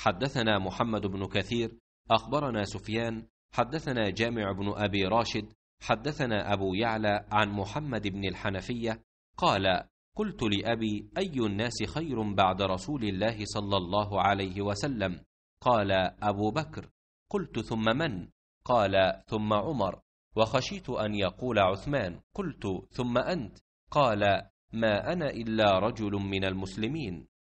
حدثنا محمد بن كثير أخبرنا سفيان حدثنا جامع بن أبي راشد حدثنا أبو يعلى عن محمد بن الحنفية قال قلت لأبي أي الناس خير بعد رسول الله صلى الله عليه وسلم قال أبو بكر قلت ثم من قال ثم عمر وخشيت أن يقول عثمان قلت ثم أنت قال ما أنا إلا رجل من المسلمين